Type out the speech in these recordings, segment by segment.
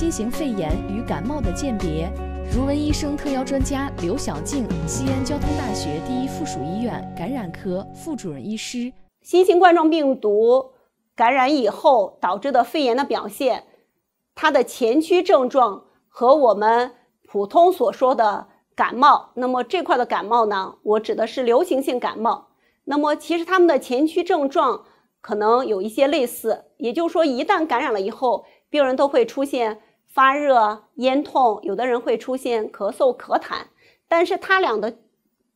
新型肺炎与感冒的鉴别，如闻医生特邀专家刘晓静，西安交通大学第一附属医院感染科副主任医师。新型冠状病毒感染以后导致的肺炎的表现，它的前驱症状和我们普通所说的感冒，那么这块的感冒呢，我指的是流行性感冒。那么其实他们的前驱症状可能有一些类似，也就是说，一旦感染了以后，病人都会出现。发热、咽痛，有的人会出现咳嗽、咳痰，但是它俩的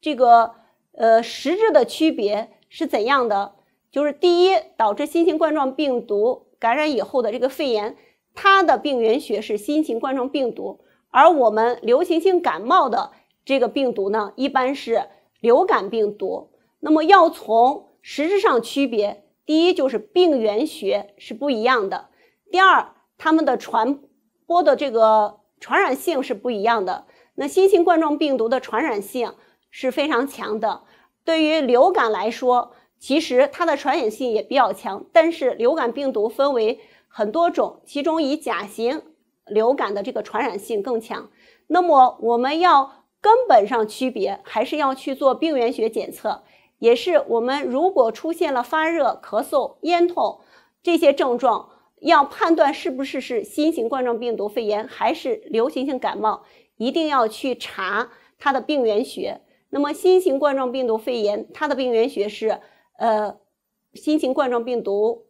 这个呃实质的区别是怎样的？就是第一，导致新型冠状病毒感染以后的这个肺炎，它的病原学是新型冠状病毒，而我们流行性感冒的这个病毒呢，一般是流感病毒。那么要从实质上区别，第一就是病原学是不一样的；第二，它们的传。播的这个传染性是不一样的。那新型冠状病毒的传染性是非常强的。对于流感来说，其实它的传染性也比较强，但是流感病毒分为很多种，其中以甲型流感的这个传染性更强。那么我们要根本上区别，还是要去做病原学检测。也是我们如果出现了发热、咳嗽、咽痛这些症状。要判断是不是是新型冠状病毒肺炎还是流行性感冒，一定要去查它的病原学。那么新型冠状病毒肺炎，它的病原学是呃新型冠状病毒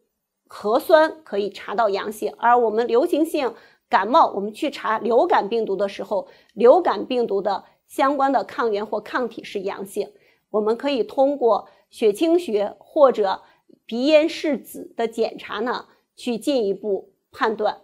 核酸可以查到阳性，而我们流行性感冒，我们去查流感病毒的时候，流感病毒的相关的抗原或抗体是阳性。我们可以通过血清学或者鼻咽拭子的检查呢。去进一步判断。